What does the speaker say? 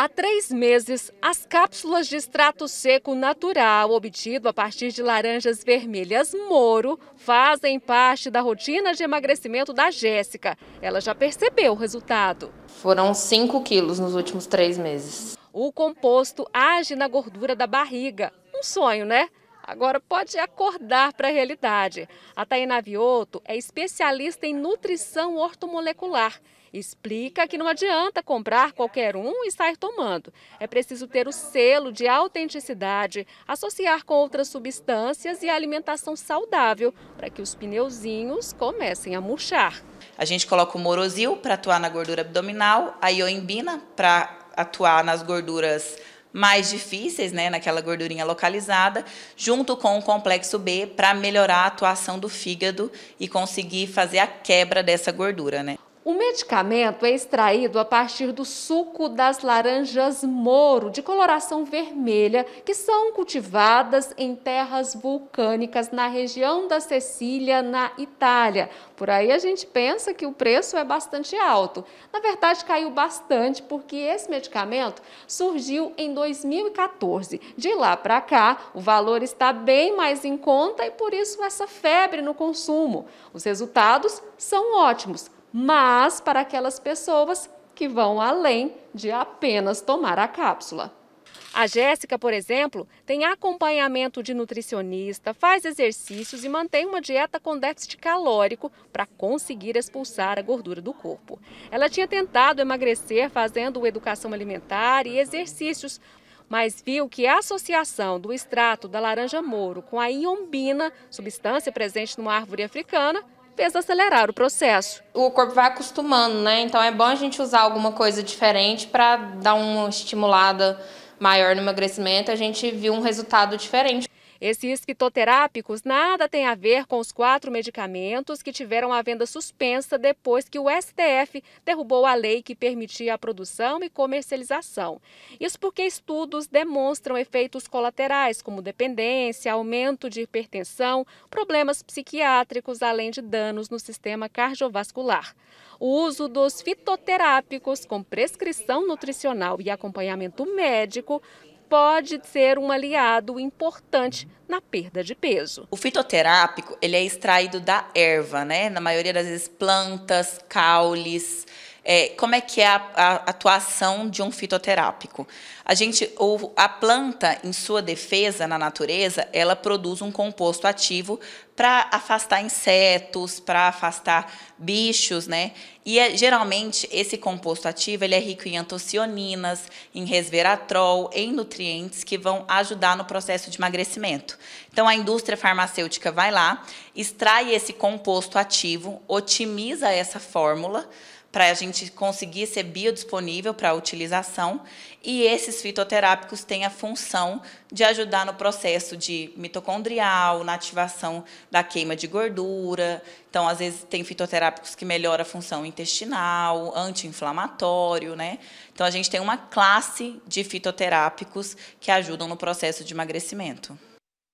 Há três meses, as cápsulas de extrato seco natural obtido a partir de laranjas vermelhas Moro fazem parte da rotina de emagrecimento da Jéssica. Ela já percebeu o resultado. Foram 5 quilos nos últimos três meses. O composto age na gordura da barriga. Um sonho, né? agora pode acordar para a realidade. A Taina Vioto é especialista em nutrição ortomolecular. Explica que não adianta comprar qualquer um e sair tomando. É preciso ter o selo de autenticidade, associar com outras substâncias e alimentação saudável para que os pneuzinhos comecem a murchar. A gente coloca o morosil para atuar na gordura abdominal, a ioimbina para atuar nas gorduras mais difíceis, né, naquela gordurinha localizada, junto com o complexo B para melhorar a atuação do fígado e conseguir fazer a quebra dessa gordura, né? O medicamento é extraído a partir do suco das laranjas moro, de coloração vermelha, que são cultivadas em terras vulcânicas na região da Sicília, na Itália. Por aí a gente pensa que o preço é bastante alto. Na verdade, caiu bastante porque esse medicamento surgiu em 2014. De lá para cá, o valor está bem mais em conta e por isso essa febre no consumo. Os resultados são ótimos mas para aquelas pessoas que vão além de apenas tomar a cápsula. A Jéssica, por exemplo, tem acompanhamento de nutricionista, faz exercícios e mantém uma dieta com déficit calórico para conseguir expulsar a gordura do corpo. Ela tinha tentado emagrecer fazendo educação alimentar e exercícios, mas viu que a associação do extrato da laranja moro com a iombina, substância presente numa árvore africana, fez acelerar o processo. O corpo vai acostumando, né? Então é bom a gente usar alguma coisa diferente para dar uma estimulada maior no emagrecimento, a gente viu um resultado diferente. Esses fitoterápicos nada têm a ver com os quatro medicamentos que tiveram a venda suspensa depois que o STF derrubou a lei que permitia a produção e comercialização. Isso porque estudos demonstram efeitos colaterais, como dependência, aumento de hipertensão, problemas psiquiátricos, além de danos no sistema cardiovascular. O uso dos fitoterápicos com prescrição nutricional e acompanhamento médico pode ser um aliado importante na perda de peso. O fitoterápico, ele é extraído da erva, né? Na maioria das vezes plantas, caules, é, como é que é a, a, atuação de um fitoterápico. A gente, ou a planta, em sua defesa na natureza, ela produz um composto ativo para afastar insetos, para afastar bichos, né? E é, geralmente esse composto ativo ele é rico em antocianinas, em resveratrol, em nutrientes que vão ajudar no processo de emagrecimento. Então a indústria farmacêutica vai lá, extrai esse composto ativo, otimiza essa fórmula para a gente conseguir ser biodisponível para utilização. E esses fitoterápicos têm a função de ajudar no processo de mitocondrial, na ativação da queima de gordura. Então, às vezes, tem fitoterápicos que melhoram a função intestinal, anti-inflamatório, né? Então, a gente tem uma classe de fitoterápicos que ajudam no processo de emagrecimento.